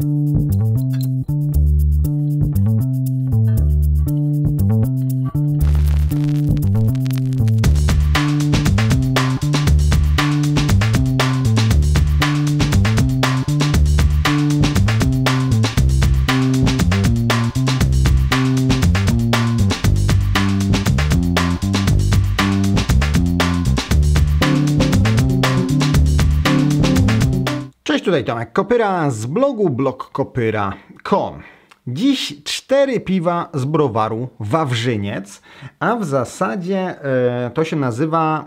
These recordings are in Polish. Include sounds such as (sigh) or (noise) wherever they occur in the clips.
Thank you. Kopyra z blogu blogkopyra.com. Dziś cztery piwa z browaru Wawrzyniec, a w zasadzie y, to się nazywa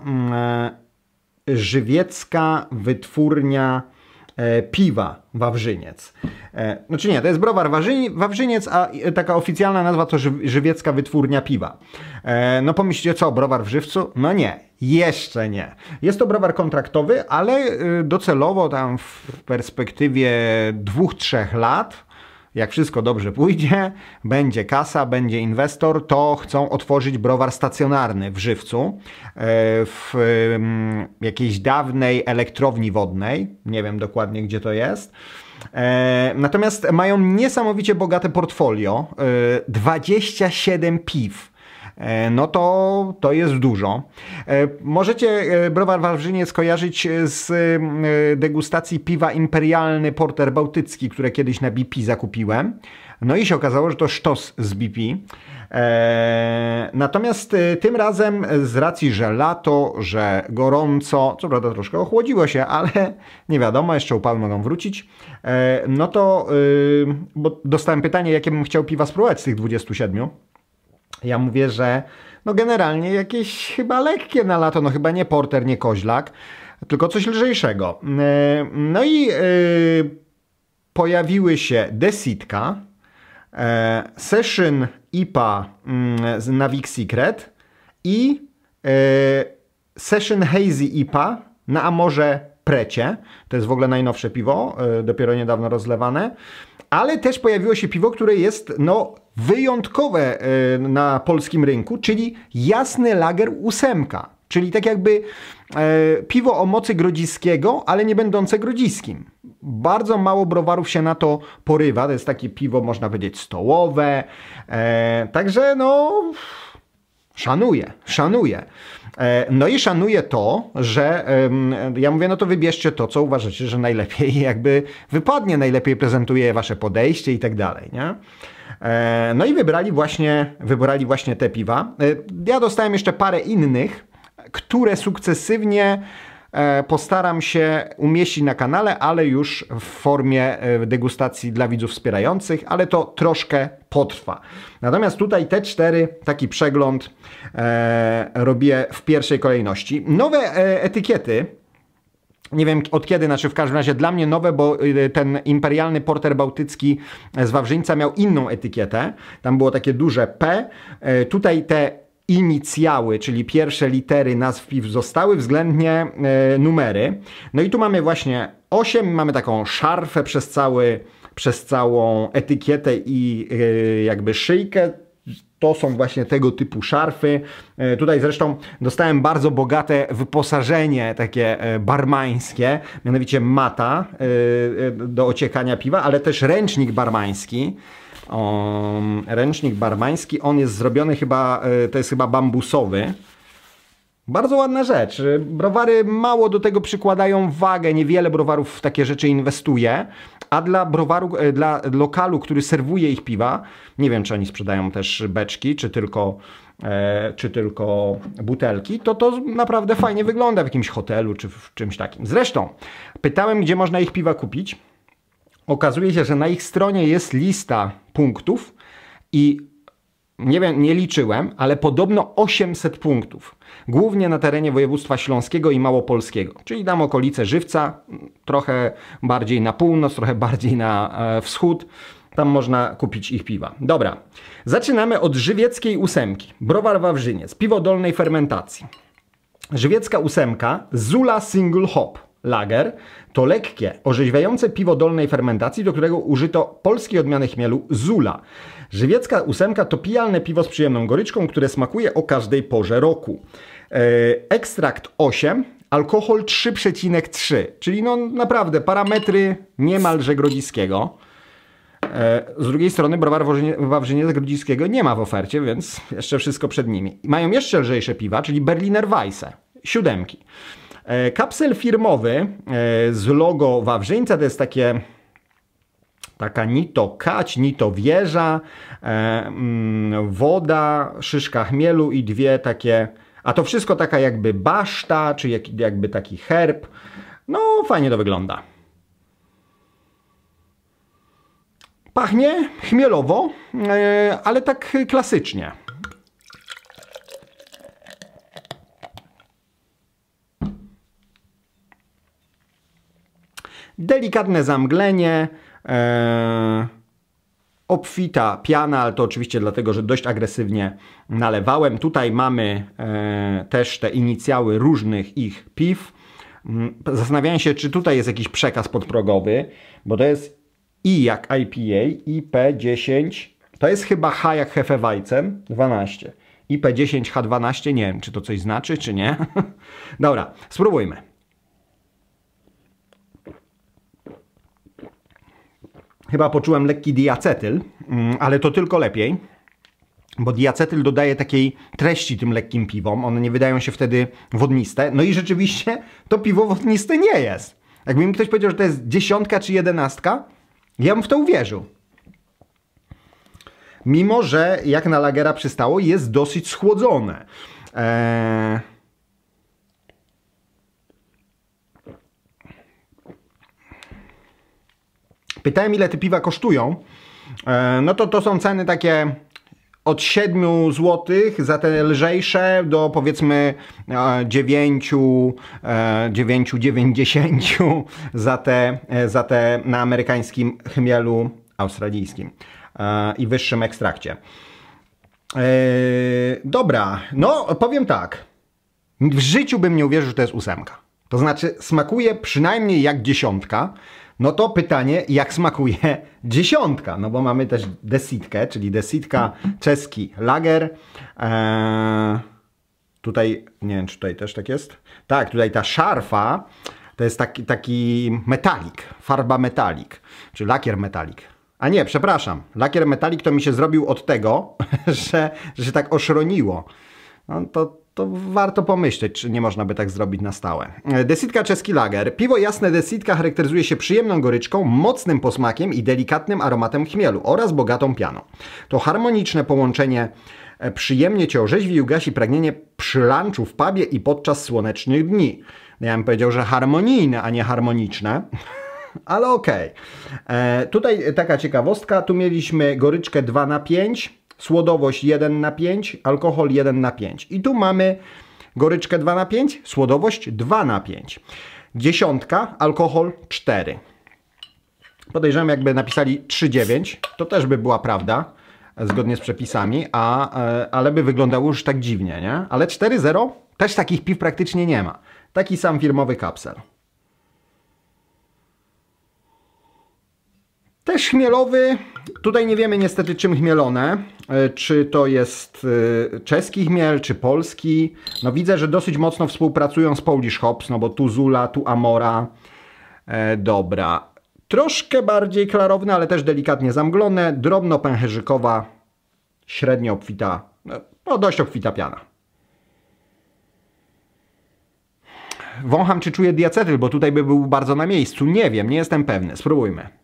y, Żywiecka Wytwórnia E, piwa Wawrzyniec. Znaczy nie, to jest browar Wawrzyniec, a taka oficjalna nazwa to Żywiecka Wytwórnia Piwa. E, no pomyślcie, co, browar w Żywcu? No nie, jeszcze nie. Jest to browar kontraktowy, ale y, docelowo tam w perspektywie dwóch, trzech lat jak wszystko dobrze pójdzie, będzie kasa, będzie inwestor, to chcą otworzyć browar stacjonarny w Żywcu, e, w mm, jakiejś dawnej elektrowni wodnej, nie wiem dokładnie gdzie to jest. E, natomiast mają niesamowicie bogate portfolio, 27 e, piw E, no to, to jest dużo. E, możecie e, browar Wawrzyniec kojarzyć z degustacji piwa imperialny Porter Bałtycki, które kiedyś na BP zakupiłem. No i się okazało, że to sztos z BP. Natomiast tym razem z racji, że lato, że gorąco, co prawda troszkę ochłodziło się, ale (laughs) nie wiadomo, jeszcze upały mogą wrócić. No to, bo dostałem pytanie, jakie bym chciał piwa spróbować z tych 27. Ja mówię, że no generalnie jakieś chyba lekkie na lato, no chyba nie porter, nie koźlak, tylko coś lżejszego. E, no i e, pojawiły się Desitka, e, Session IPA z mm, Navic Secret i Session Hazy IPA na Amorze Precie. To jest w ogóle najnowsze piwo, dopiero niedawno rozlewane. Ale też pojawiło się piwo, które jest no wyjątkowe e, na polskim rynku, czyli jasny lager ósemka, czyli tak jakby e, piwo o mocy grodziskiego, ale nie będące grodziskim. Bardzo mało browarów się na to porywa, to jest takie piwo, można powiedzieć, stołowe, e, także no... Szanuję, szanuję. No i szanuję to, że ja mówię, no to wybierzcie to, co uważacie, że najlepiej (laughs) jakby wypadnie, najlepiej prezentuje wasze podejście i tak dalej, nie? E, no i wybrali właśnie, wybrali właśnie te piwa. E, ja dostałem jeszcze parę innych, które sukcesywnie e, postaram się umieścić na kanale, ale już w formie degustacji dla widzów wspierających, ale to troszkę potrwa. Natomiast tutaj te cztery, taki przegląd e, robię w pierwszej kolejności. Nowe etykiety nie wiem od kiedy, znaczy w każdym razie dla mnie nowe, bo y, ten imperialny porter bałtycki z Wawrzyńca miał inną etykietę. Tam było takie duże P. E, tutaj te inicjały, czyli pierwsze litery nazw piw zostały, względnie e, numery. No i tu mamy właśnie 8, mamy taką szarfę przez cały przez całą etykietę i y, jakby szyjkę to są właśnie tego typu szarfy. E, tutaj zresztą dostałem bardzo bogate wyposażenie takie e, barmańskie, mianowicie mata e, do ociekania piwa, ale też ręcznik barmański. O, ręcznik barmański, on jest zrobiony chyba, to jest chyba bambusowy. Bardzo ładna rzecz. Browary mało do tego przykładają wagę, niewiele browarów w takie rzeczy inwestuje, a dla browaru, e, dla lokalu, który serwuje ich piwa, nie wiem czy oni sprzedają też beczki, czy tylko, e, czy tylko butelki, to to naprawdę fajnie wygląda w jakimś hotelu, czy w czymś takim. Zresztą, pytałem gdzie można ich piwa kupić. Okazuje się, że na ich stronie jest lista punktów i nie, wiem, nie liczyłem, ale podobno 800 punktów, głównie na terenie województwa śląskiego i małopolskiego, czyli tam okolice Żywca, trochę bardziej na północ, trochę bardziej na e, wschód. Tam można kupić ich piwa. Dobra, zaczynamy od żywieckiej ósemki. Browar Wawrzyniec, piwo dolnej fermentacji. Żywiecka ósemka, Zula Single Hop lager to lekkie, orzeźwiające piwo dolnej fermentacji, do którego użyto polskiej odmiany chmielu Zula. Żywiecka ósemka to pijalne piwo z przyjemną goryczką, które smakuje o każdej porze roku. E, ekstrakt 8, alkohol 3,3, czyli no naprawdę parametry niemalże grodziskiego. E, z drugiej strony browar Wawrzyniec Grodziskiego nie ma w ofercie, więc jeszcze wszystko przed nimi. Mają jeszcze lżejsze piwa, czyli Berliner Weisse, siódemki. E, kapsel firmowy e, z logo Wawrzyńca to jest takie taka ni to kać, ni to wieża, e, mm, woda, szyszka chmielu i dwie takie, a to wszystko taka jakby baszta, czy jakby taki herb. No, fajnie to wygląda. Pachnie chmielowo, ale tak klasycznie. delikatne zamglenie, e, obfita piana, ale to oczywiście dlatego, że dość agresywnie nalewałem. Tutaj mamy e, też te inicjały różnych ich piw. Mm, zastanawiałem się, czy tutaj jest jakiś przekaz podprogowy, bo to jest I jak IPA, IP10, to jest chyba H jak Hefewajcem, 12. IP10H12, nie wiem, czy to coś znaczy, czy nie. (laughs) Dobra, spróbujmy. chyba poczułem lekki diacetyl, mm, ale to tylko lepiej, bo diacetyl dodaje takiej treści tym lekkim piwom, one nie wydają się wtedy wodniste. No i rzeczywiście to piwo wodniste nie jest. Jakby mi ktoś powiedział, że to jest dziesiątka czy jedenastka, ja bym w to uwierzył. Mimo, że jak na lagera przystało, jest dosyć schłodzone. Eee Pytałem, ile te piwa kosztują. E, no to to są ceny takie od 7 zł za te lżejsze do powiedzmy 9, e, 9,90 e, (laughs) za te, za te na amerykańskim chmielu australijskim i wyższym ekstrakcie. Dobra, no powiem tak. W życiu bym nie uwierzył, że to jest ósemka. To znaczy smakuje przynajmniej jak dziesiątka. No to pytanie, jak smakuje dziesiątka? No bo mamy też desitkę, czyli desitka czeski lager. Eee, tutaj, nie wiem czy tutaj też tak jest. Tak, tutaj ta szarfa to jest taki, taki metalik, farba metalik, czy lakier metalik. A nie, przepraszam, lakier metalik to mi się zrobił od tego, (laughs) że, że się tak oszroniło. No to to warto pomyśleć, czy nie można by tak zrobić na stałe. E, desitka czeski lager. Piwo jasne Desitka charakteryzuje się przyjemną goryczką, mocnym posmakiem i delikatnym aromatem chmielu oraz bogatą pianą. To harmoniczne połączenie e, przyjemnie cię orzeźwi i ugasi pragnienie przy lunchu w pubie i podczas słonecznych dni. No ja bym powiedział, że harmonijne, a nie harmoniczne. (laughs) Ale okej. Okay. E, tutaj taka ciekawostka. Tu mieliśmy goryczkę 2 na 5 słodowość 1 na 5, alkohol 1 na 5. I tu mamy goryczkę 2 na 5, słodowość 2 na 5. Dziesiątka, alkohol 4. Podejrzewam, jakby napisali 3,9, to też by była prawda, zgodnie z przepisami, a, e, ale by wyglądało już tak dziwnie, nie? Ale 4,0 też takich piw praktycznie nie ma. Taki sam firmowy kapsel. Też chmielowy, tutaj nie wiemy niestety czym chmielone, e, czy to jest e, czeski chmiel, czy polski. No widzę, że dosyć mocno współpracują z Polish Hops, no bo tu Zula, tu Amora. E, dobra, troszkę bardziej klarowne, ale też delikatnie zamglone, drobno pęcherzykowa, średnio obfita, no, no dość obfita piana. Wącham, czy czuję diacetyl, bo tutaj by był bardzo na miejscu. Nie wiem, nie jestem pewny. Spróbujmy.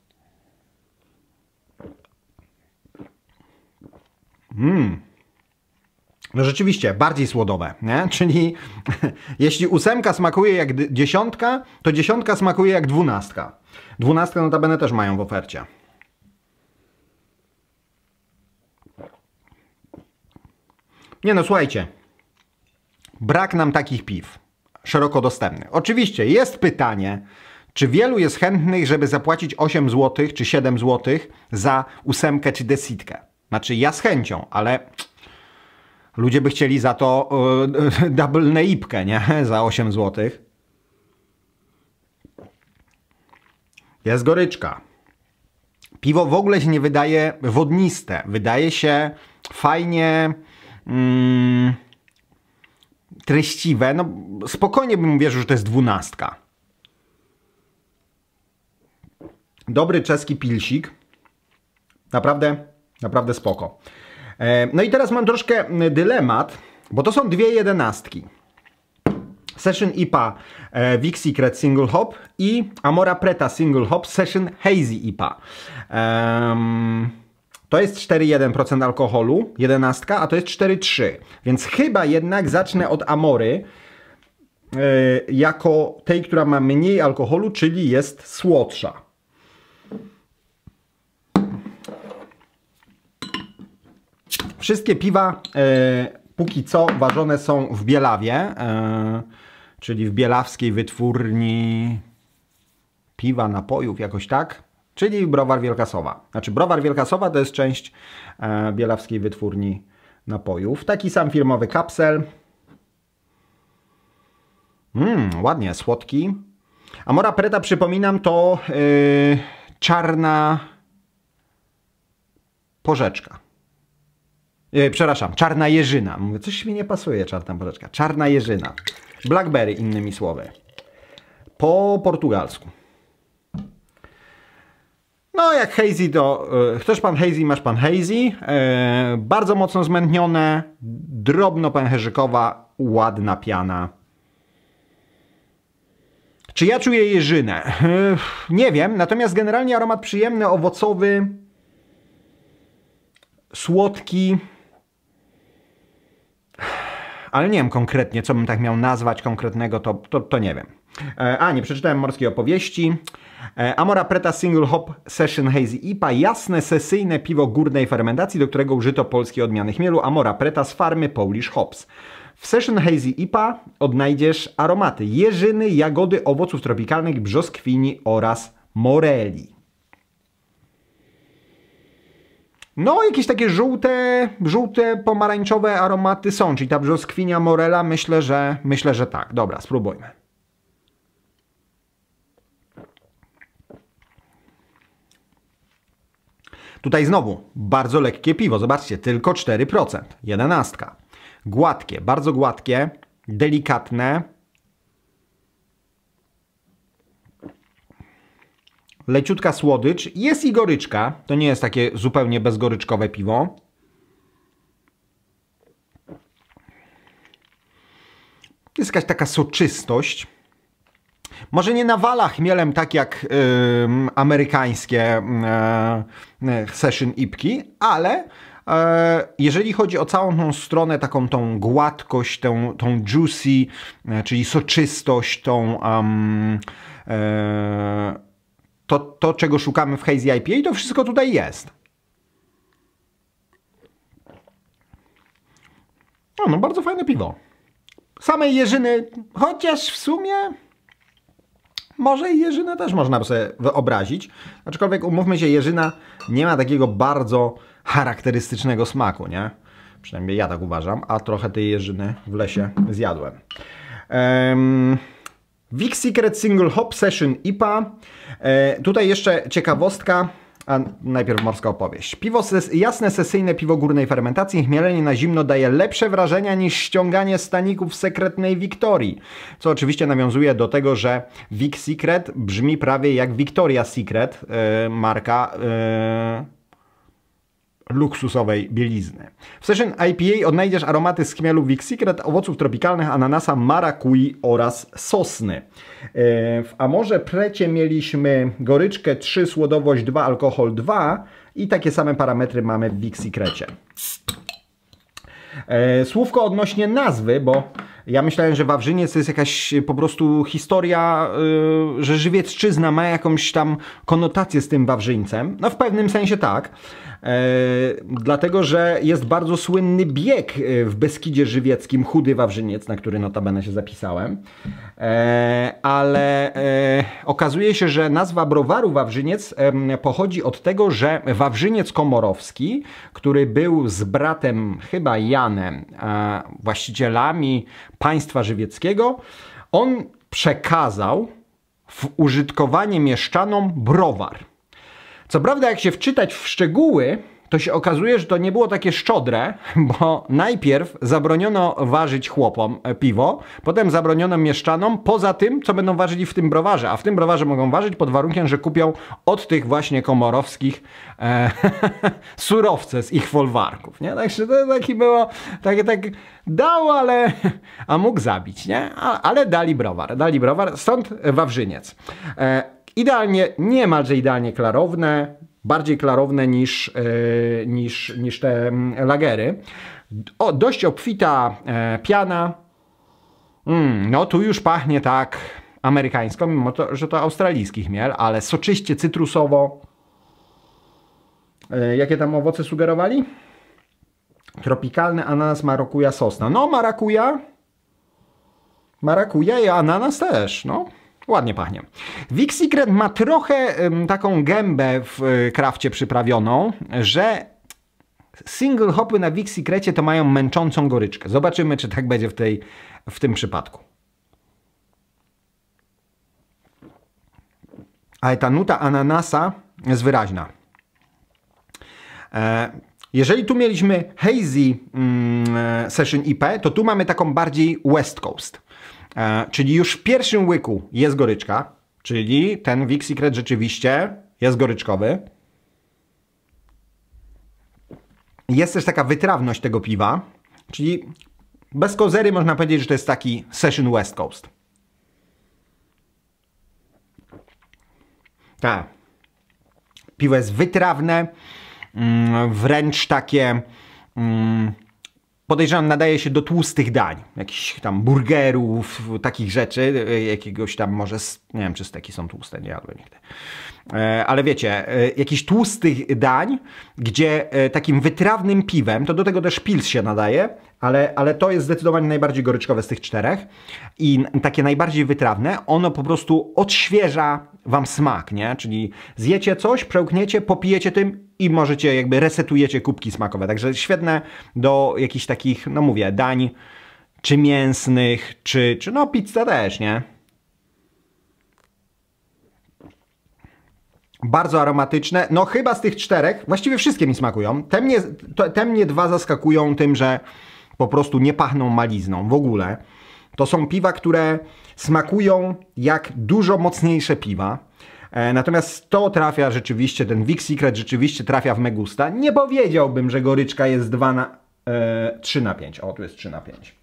Mm. No rzeczywiście, bardziej słodowe, nie? (laughs) Czyli (laughs) jeśli ósemka smakuje jak dziesiątka, to dziesiątka smakuje jak dwunastka. Dwunastkę notabene też mają w ofercie. Nie no, słuchajcie. Brak nam takich piw. Szeroko dostępnych. Oczywiście jest pytanie, czy wielu jest chętnych, żeby zapłacić 8 zł czy 7 zł za ósemkę czy desitkę. Znaczy ja z chęcią, ale ludzie by chcieli za to yy, (laughs) double naipkę, nie? Za 8 zł. Jest goryczka. Piwo w ogóle się nie wydaje wodniste. Wydaje się fajnie mm, treściwe. No, spokojnie bym uwierzył, że to jest dwunastka. Dobry czeski pilsik. Naprawdę Naprawdę spoko. E, no i teraz mam troszkę dylemat, bo to są dwie jedenastki. Session IPA e, Secret Single Hop i Amora Preta Single Hop Session Hazy IPA. to jest 4,1% alkoholu, jedenastka, a to jest 4,3. Więc chyba jednak zacznę od Amory e, jako tej, która ma mniej alkoholu, czyli jest słodsza. Wszystkie piwa e, póki co ważone są w Bielawie, e, czyli w bielawskiej wytwórni piwa, napojów, jakoś tak. Czyli Browar Wielkasowa. Znaczy Browar Wielkasowa to jest część e, bielawskiej wytwórni napojów. Taki sam firmowy kapsel. Mmm, ładnie, słodki. Amora Preta, przypominam, to yy, czarna porzeczka. Yy, przepraszam, czarna jeżyna. Mówię, coś mi nie pasuje, czarna boleczka. Czarna jeżyna. Blackberry, innymi słowy. Po portugalsku. No, jak Hazy to... Yy, chcesz pan Hazy, masz pan Hazy. E, bardzo mocno zmętnione, drobno pęcherzykowa, ładna piana. Czy ja czuję jeżynę? nie wiem, natomiast generalnie aromat przyjemny, owocowy, słodki ale nie wiem konkretnie, co bym tak miał nazwać konkretnego, to, to, to nie wiem. E, a, nie przeczytałem morskiej opowieści. E, Amora Preta Single Hop Session Hazy IPA, jasne sesyjne piwo górnej fermentacji, do którego użyto polskiej odmiany chmielu Amora Preta z farmy Polish Hops. W Session Hazy IPA odnajdziesz aromaty jeżyny, jagody, owoców tropikalnych, brzoskwini oraz moreli. No, jakieś takie żółte, żółte, pomarańczowe aromaty są, czyli ta brzoskwinia morela, myślę, że myślę, że tak. Dobra, spróbujmy. Tutaj znowu bardzo lekkie piwo, zobaczcie, tylko 4%, jedenastka. Gładkie, bardzo gładkie, delikatne, leciutka słodycz, jest i goryczka. To nie jest takie zupełnie bezgoryczkowe piwo. Jest jakaś taka soczystość. Może nie nawala chmielem tak jak yy, amerykańskie yy, session ipki, ale e, jeżeli chodzi o całą tą stronę, taką tą gładkość, tą, tą juicy, czyli soczystość, tą um, to, to czego szukamy w Hazy IPA, to wszystko tutaj jest. No, no bardzo fajne piwo. Samej jeżyny, chociaż w sumie może i jeżynę też można sobie wyobrazić. Aczkolwiek umówmy się, jeżyna nie ma takiego bardzo charakterystycznego smaku, nie? Przynajmniej ja tak uważam, a trochę tej jeżyny w lesie zjadłem. Um, Big Secret Single Hop Session IPA. E, tutaj jeszcze ciekawostka. A najpierw morska opowieść. Piwo ses jasne sesyjne piwo górnej fermentacji, chmielenie na zimno daje lepsze wrażenia niż ściąganie staników sekretnej Wiktorii. Co oczywiście nawiązuje do tego, że Vic Secret brzmi prawie jak Victoria Secret, e, marka. E, luksusowej bielizny. W Session IPA odnajdziesz aromaty z chmielu Big Secret, owoców tropikalnych, ananasa, marakui oraz sosny. E, w Amorze Precie mieliśmy goryczkę 3, słodowość 2, alkohol 2 i takie same parametry mamy w Big Secrecie. E, słówko odnośnie nazwy, bo ja myślałem, że Wawrzyniec to jest jakaś e, po prostu historia, yy, że żywiecczyzna ma jakąś tam konotację z tym Wawrzyńcem. No w pewnym sensie tak, E, dlatego, że jest bardzo słynny bieg e, w Beskidzie Żywieckim, Chudy Wawrzyniec, na który notabene się zapisałem. E, ale okazuje się, że nazwa browaru Wawrzyniec pochodzi od tego, że Wawrzyniec Komorowski, który był z bratem chyba Janem właścicielami państwa żywieckiego, on przekazał w użytkowanie mieszczanom browar. Co prawda, jak się wczytać w szczegóły, to się okazuje, że to nie było takie szczodre, bo najpierw zabroniono ważyć chłopom piwo, potem zabroniono mieszczanom poza tym, co będą ważyli w tym browarze. A w tym browarze mogą ważyć pod warunkiem, że kupią od tych właśnie komorowskich e, (laughs) surowce z ich folwarków. Nie? Także to taki było, takie tak dał, ale a mógł zabić, nie? A, ale dali browar, dali browar, stąd Wawrzyniec. E, idealnie, niemalże idealnie klarowne, bardziej klarowne niż, e, niż, niż te mm, lagery. O, dość obfita e, piana. Mm, no tu już pachnie tak amerykańsko, mimo to, że to australijskich miel, ale soczyście, cytrusowo. E, jakie tam owoce sugerowali? Tropikalny ananas, marakuja, sosna. No marakuja, marakuja i ananas też, no. Ładnie pachnie. Vic Secret ma trochę taką gębę w krafcie e, przyprawioną, że single hopy na Vic to mają męczącą goryczkę. Zobaczymy, czy tak będzie w, tej, w tym przypadku. Ale ta nuta ananasa jest wyraźna. E, jeżeli tu mieliśmy hazy mm, e, session IP, to tu mamy taką bardziej west coast. E, czyli już w pierwszym łyku jest goryczka, czyli ten Vic Secret rzeczywiście jest goryczkowy. Jest też taka wytrawność tego piwa, czyli bez kozery można powiedzieć, że to jest taki Session West Coast. Tak. Piwo jest wytrawne, mm, wręcz takie mm, podejrzewam, nadaje się do tłustych dań, jakichś tam burgerów, takich rzeczy, e, jakiegoś tam może, nie wiem czy steki są tłuste, nie jadłem nigdy. E, ale wiecie, e, jakichś tłustych dań, gdzie takim wytrawnym piwem, to do tego też pils się nadaje, ale, ale to jest zdecydowanie najbardziej goryczkowe z tych czterech i takie najbardziej wytrawne, ono po prostu odświeża wam smak, nie? Czyli zjecie coś, przełkniecie, popijecie tym i możecie jakby resetujecie kubki smakowe. Także świetne do jakichś takich, no mówię, dań czy mięsnych, czy, czy no pizza też, nie? Bardzo aromatyczne. No chyba z tych czterech, właściwie wszystkie mi smakują. Te mnie, te mnie dwa zaskakują tym, że po prostu nie pachną malizną w ogóle. To są piwa, które smakują jak dużo mocniejsze piwa. E, natomiast to trafia rzeczywiście, ten Wix Secret rzeczywiście trafia w Megusta. Nie powiedziałbym, że goryczka jest 2 na... E, 3 na 5. O, tu jest 3 na 5.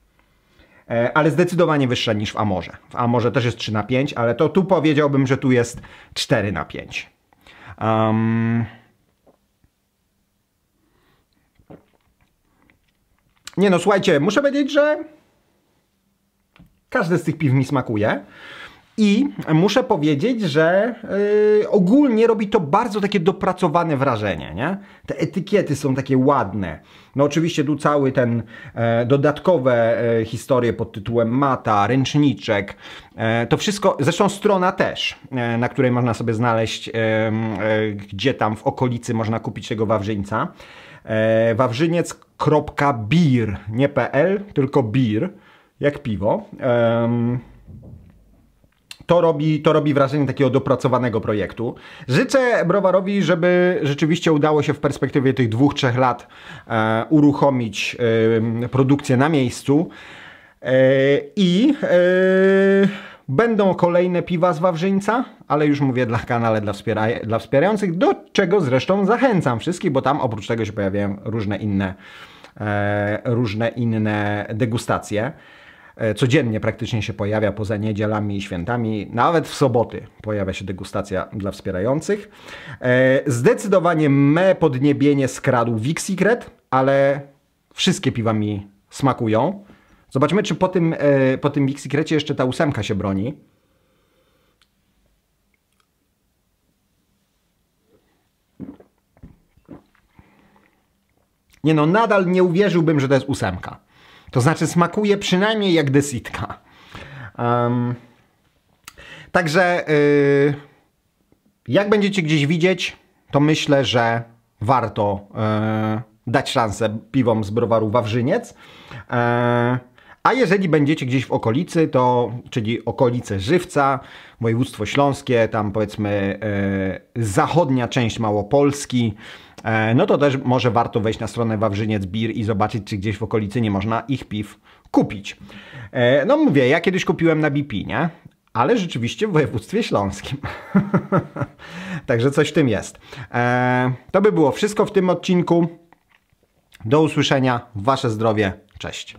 E, ale zdecydowanie wyższa niż w Amorze. W Amorze też jest 3 na 5, ale to tu powiedziałbym, że tu jest 4 na 5. Um... Nie no, słuchajcie, muszę powiedzieć, że każde z tych piw mi smakuje. I muszę powiedzieć, że yy, ogólnie robi to bardzo takie dopracowane wrażenie, nie? Te etykiety są takie ładne. No oczywiście tu cały ten e, dodatkowe e, historie pod tytułem mata, ręczniczek, e, to wszystko, zresztą strona też, e, na której można sobie znaleźć, e, gdzie tam w okolicy można kupić tego Wawrzyńca. E, wawrzyniec.bir, nie pl, tylko bir, jak piwo to robi, to robi wrażenie takiego dopracowanego projektu. Życzę Browarowi, żeby rzeczywiście udało się w perspektywie tych dwóch, trzech lat e, uruchomić e, produkcję na miejscu e, i e, będą kolejne piwa z Wawrzyńca, ale już mówię dla kanale dla, wspiera, dla wspierających, do czego zresztą zachęcam wszystkich, bo tam oprócz tego się pojawiają różne inne e, różne inne degustacje. E, codziennie praktycznie się pojawia, poza niedzielami i świętami, nawet w soboty pojawia się degustacja dla wspierających. E, zdecydowanie me podniebienie skradł Secret, ale wszystkie piwa mi smakują. Zobaczmy, czy po tym, e, po tym Secretie jeszcze ta ósemka się broni. Nie no, nadal nie uwierzyłbym, że to jest ósemka. To znaczy smakuje przynajmniej jak desitka. Um, także yy, jak będziecie gdzieś widzieć, to myślę, że warto yy, dać szansę piwom z browaru Wawrzyniec. Yy, a jeżeli będziecie gdzieś w okolicy, to czyli okolice Żywca, województwo śląskie, tam powiedzmy y, zachodnia część Małopolski, E, no to też może warto wejść na stronę Wawrzyniec Beer i zobaczyć, czy gdzieś w okolicy nie można ich piw kupić. E, no mówię, ja kiedyś kupiłem na BP, nie? ale rzeczywiście w województwie śląskim. (laughs) Także coś w tym jest. E, to by było wszystko w tym odcinku. Do usłyszenia. Wasze zdrowie. Cześć.